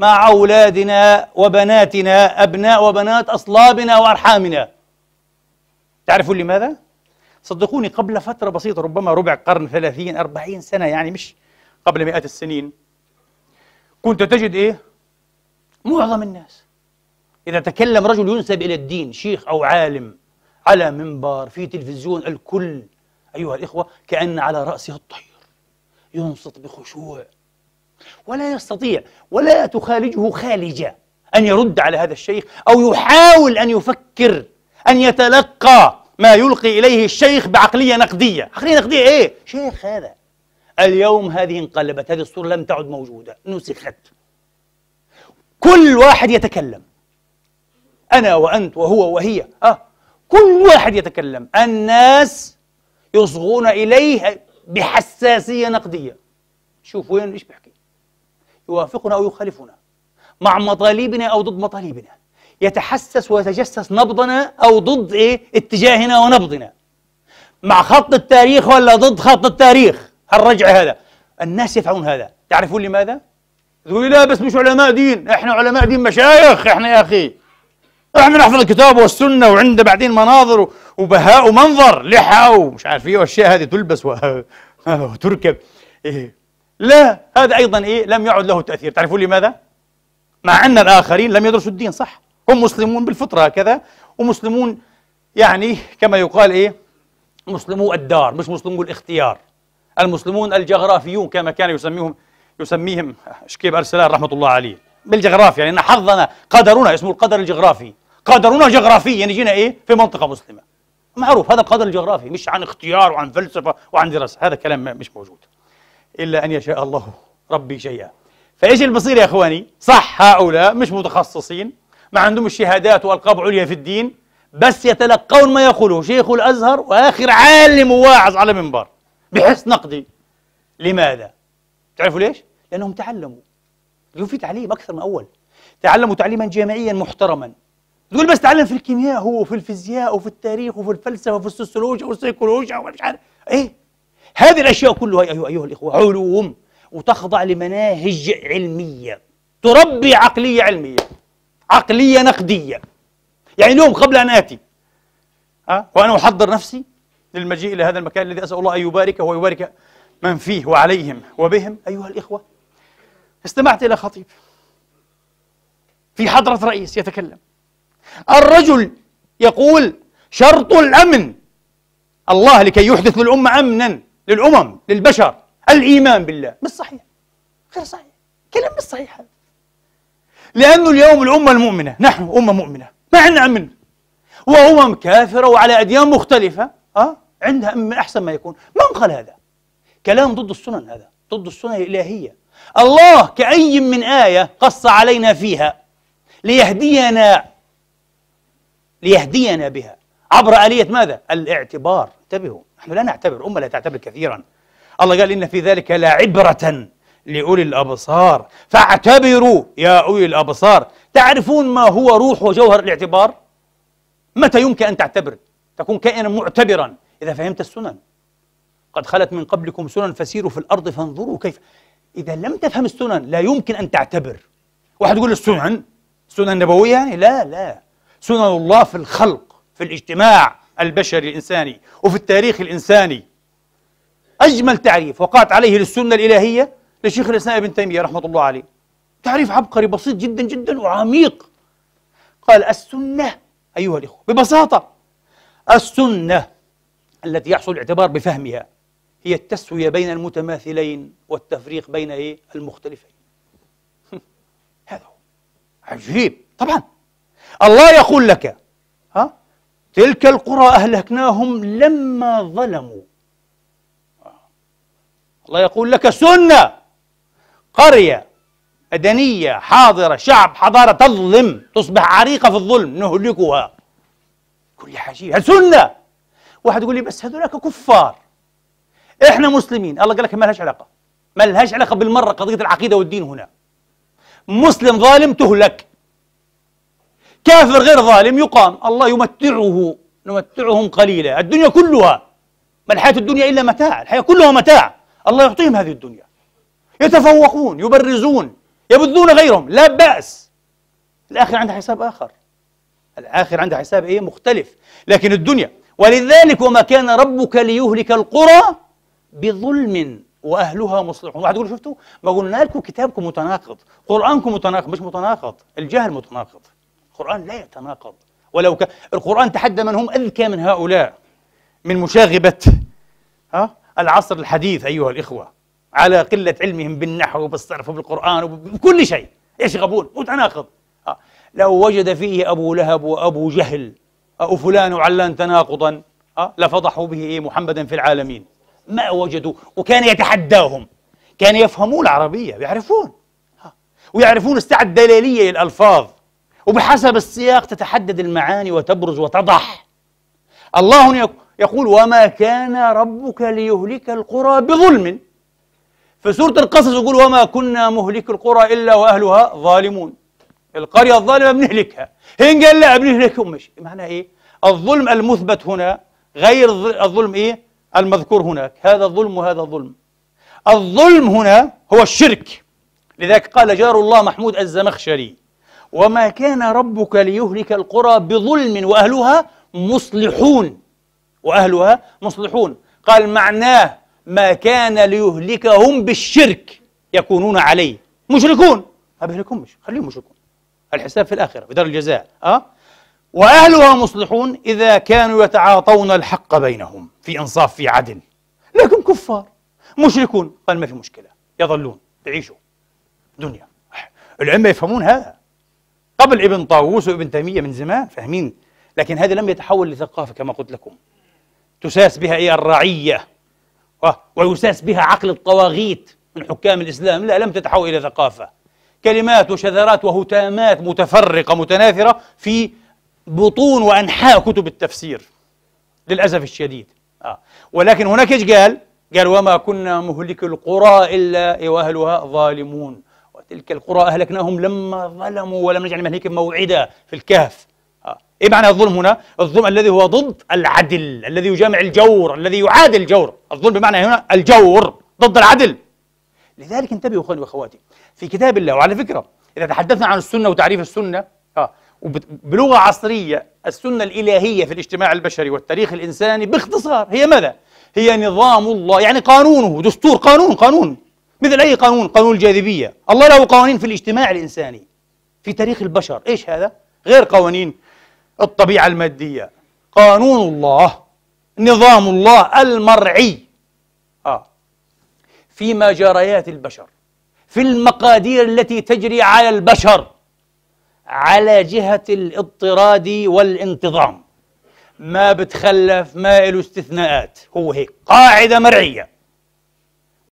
مع أولادنا وبناتنا أبناء وبنات أصلابنا وأرحامنا تعرفون لماذا؟ صدقوني قبل فترة بسيطة ربما ربع قرن ثلاثين أربعين سنة يعني مش قبل مئات السنين كنت تجد إيه؟ معظم الناس إذا تكلم رجل ينسب إلى الدين شيخ أو عالم على منبر في تلفزيون الكل أيها الإخوة كأن على رأسه الطير ينصت بخشوع ولا يستطيع ولا تخالجه خالجة أن يرد على هذا الشيخ أو يحاول أن يفكر أن يتلقى ما يلقي إليه الشيخ بعقلية نقدية عقلية نقدية إيه؟ شيخ هذا اليوم هذه انقلبت هذه الصورة لم تعد موجودة نسخت كل واحد يتكلم أنا وأنت وهو وهي أه كل واحد يتكلم الناس يصغون إليه بحساسية نقدية شوف وين إيش بحكي يوافقنا أو يخالفنا مع مطالبنا أو ضد مطالبنا يتحسس ويتجسس نبضنا أو ضد إيه؟ اتجاهنا ونبضنا مع خط التاريخ ولا ضد خط التاريخ الرجع هذا الناس يفعلون هذا تعرفون لماذا؟ تقول لا بس مش علماء دين احنا علماء دين مشايخ احنا يا أخي احنا نحفظ الكتاب والسنة وعنده بعدين مناظر وبهاء ومنظر لحى ومش عارف ايه والاشياء هذه تلبس وتركب إيه لا هذا أيضا إيه لم يعد له تأثير تعرفون لماذا؟ مع أن الآخرين لم يدرسوا الدين صح هم مسلمون بالفطرة هكذا ومسلمون يعني كما يقال إيه مسلمو الدار مش مسلمو الاختيار المسلمون الجغرافيون كما كان يسميهم يسميهم شكيب أرسلان رحمة الله عليه بالجغرافيا يعني حظنا قدرنا اسمه القدر الجغرافي قدرنا جغرافي يعني جينا إيه في منطقة مسلمة معروف هذا القدر الجغرافي مش عن اختيار وعن فلسفة وعن دراسة هذا كلام مش موجود إلا أن يشاء الله ربي شيئا فإيش المصير يا إخواني؟ صح هؤلاء مش متخصصين ما عندهم الشهادات وألقاب عليا في الدين بس يتلقون ما يقوله شيخ الأزهر وآخر عالم وواعظ على منبر بحس نقدي لماذا؟ تعرفوا ليش؟ لأنهم تعلموا اليوم في تعليم أكثر من أول تعلموا تعليما جامعيا محترما تقول بس تعلم في الكيمياء هو وفي الفيزياء وفي التاريخ وفي الفلسفه وفي السوسيولوجيا والسيكولوجيا ومش عارف ايه هذه الأشياء كلها أيها, أيها الإخوة علوم وتخضع لمناهج علمية تربي عقلية علمية عقلية نقدية يعني اليوم قبل أن آتي أه؟ وأنا أحضر نفسي للمجيء إلى هذا المكان الذي أسأل الله أن يباركه ويبارك من فيه وعليهم وبهم أيها الإخوة استمعت إلى خطيب في حضرة رئيس يتكلم الرجل يقول شرط الأمن الله لكي يحدث للأمة أمنا للأمم للبشر الإيمان بالله مش صحيح غير صحيح كلام مش صحيح هذا لأنه اليوم الأمة المؤمنة نحن أمة مؤمنة ما عندنا أمن وأمم كافرة وعلى أديان مختلفة أه؟ عندها أمن من أحسن ما يكون من قال هذا؟ كلام ضد السنن هذا ضد السنن الإلهية الله كأي من آية قص علينا فيها ليهدينا ليهدينا بها عبر آلية ماذا؟ الاعتبار انتبهوا نحن لا نعتبر أمة لا تعتبر كثيرا الله قال إن في ذلك لعبرة لأولي الأبصار فاعتبروا يا أولي الأبصار تعرفون ما هو روح وجوهر الاعتبار؟ متى يمكن أن تعتبر؟ تكون كائنا معتبرا إذا فهمت السنن قد خلت من قبلكم سنن فسيروا في الأرض فانظروا كيف إذا لم تفهم السنن لا يمكن أن تعتبر واحد يقول السنن سنن نبوية يعني لا لا سنن الله في الخلق في الاجتماع البشري الإنساني وفي التاريخ الإنساني أجمل تعريف وقعت عليه للسنة الإلهية لشيخ الإسلام ابن تيمية رحمة الله عليه تعريف عبقري بسيط جدا جدا وعميق قال السنة أيها الإخوة ببساطة السنة التي يحصل الاعتبار بفهمها هي التسوية بين المتماثلين والتفريق بين إيه؟ المختلفين هذا هو عجيب طبعا الله يقول لك تلك القرى أهلكناهم لما ظلموا الله يقول لك سنة قرية مدنية حاضرة شعب حضارة تظلم تصبح عريقة في الظلم نهلكها كل حاجة سنة واحد يقول لي بس هذولك كفار احنا مسلمين الله قال لك ما لهاش علاقة ما لهاش علاقة بالمرة قضية العقيدة والدين هنا مسلم ظالم تهلك كافر غير ظالم يقام الله يمتعه نمتعهم قليلا الدنيا كلها ما الحياة الدنيا إلا متاع الحياة كلها متاع الله يعطيهم هذه الدنيا يتفوقون يبرزون يبذون غيرهم لا بأس الآخر عندها حساب آخر الآخر عندها حساب إيه مختلف لكن الدنيا ولذلك وما كان ربك ليهلك القرى بظلم واهلها مصلحون واحد يقول شفتوا ما قلنا لكم كتابكم متناقض قرانكم متناقض مش متناقض الجهل متناقض القرآن لا يتناقض ولو ك... القرآن تحدى من هم أذكى من هؤلاء من مشاغبة ها؟ العصر الحديث أيها الإخوة على قلة علمهم بالنحو وبالصرف وبالقرآن وبكل شيء يشغبون متناقض آه. لو وجد فيه أبو لهب وأبو جهل أو فلان وعلان تناقضا آه، لفضحوا به محمدا في العالمين ما وجدوا وكان يتحداهم كان يفهمون العربية يعرفون ويعرفون السعة الدلالية للألفاظ وبحسب السياق تتحدد المعاني وتبرز وتضح الله يقول وما كان ربك ليهلك القرى بظلم في سورة القصص يقول وما كنا مهلك القرى إلا وأهلها ظالمون القرية الظالمة بنهلكها هين قال لا بنهلكهم مش معنى إيه الظلم المثبت هنا غير الظلم إيه المذكور هناك هذا ظلم وهذا ظلم الظلم هنا هو الشرك لذلك قال جار الله محمود الزمخشري وما كان ربك ليهلك القرى بظلم واهلها مصلحون واهلها مصلحون قال معناه ما كان ليهلكهم بالشرك يكونون عليه مشركون ما بيهلكهمش خليهم مشركون الحساب في الاخره في دار الجزاء اه واهلها مصلحون اذا كانوا يتعاطون الحق بينهم في انصاف في عدل لكن كفار مشركون قال ما في مشكله يظلون يعيشوا دنيا العلماء يفهمون هذا قبل ابن طاووس وابن تيمية من زمان فاهمين لكن هذا لم يتحول لثقافة كما قلت لكم تساس بها إيه الرعية أه؟ ويساس بها عقل الطواغيت من حكام الإسلام لا لم تتحول إلى ثقافة كلمات وشذرات وهتامات متفرقة متناثرة في بطون وأنحاء كتب التفسير للأسف الشديد آه. ولكن هناك إيش قال؟ قال وما كنا مهلك القرى إلا إيه؟ وأهلها ظالمون وتلك القرى أهلكناهم لما ظلموا ولم نجعل مهلكهم موعدا في الكهف آه. ايه معنى الظلم هنا؟ الظلم الذي هو ضد العدل، الذي يجامع الجور، الذي يعادل الجور، الظلم بمعنى هنا الجور ضد العدل. لذلك انتبهوا اخواني واخواتي، في كتاب الله وعلى فكره اذا تحدثنا عن السنه وتعريف السنه اه بلغه عصريه السنه الالهيه في الاجتماع البشري والتاريخ الانساني باختصار هي ماذا؟ هي نظام الله يعني قانونه دستور قانون قانون مثل أي قانون قانون الجاذبية الله له قوانين في الاجتماع الإنساني في تاريخ البشر إيش هذا؟ غير قوانين الطبيعة المادية قانون الله نظام الله المرعي آه في مجريات البشر في المقادير التي تجري على البشر على جهة الاضطراد والانتظام ما بتخلف ما له استثناءات هو هيك قاعدة مرعية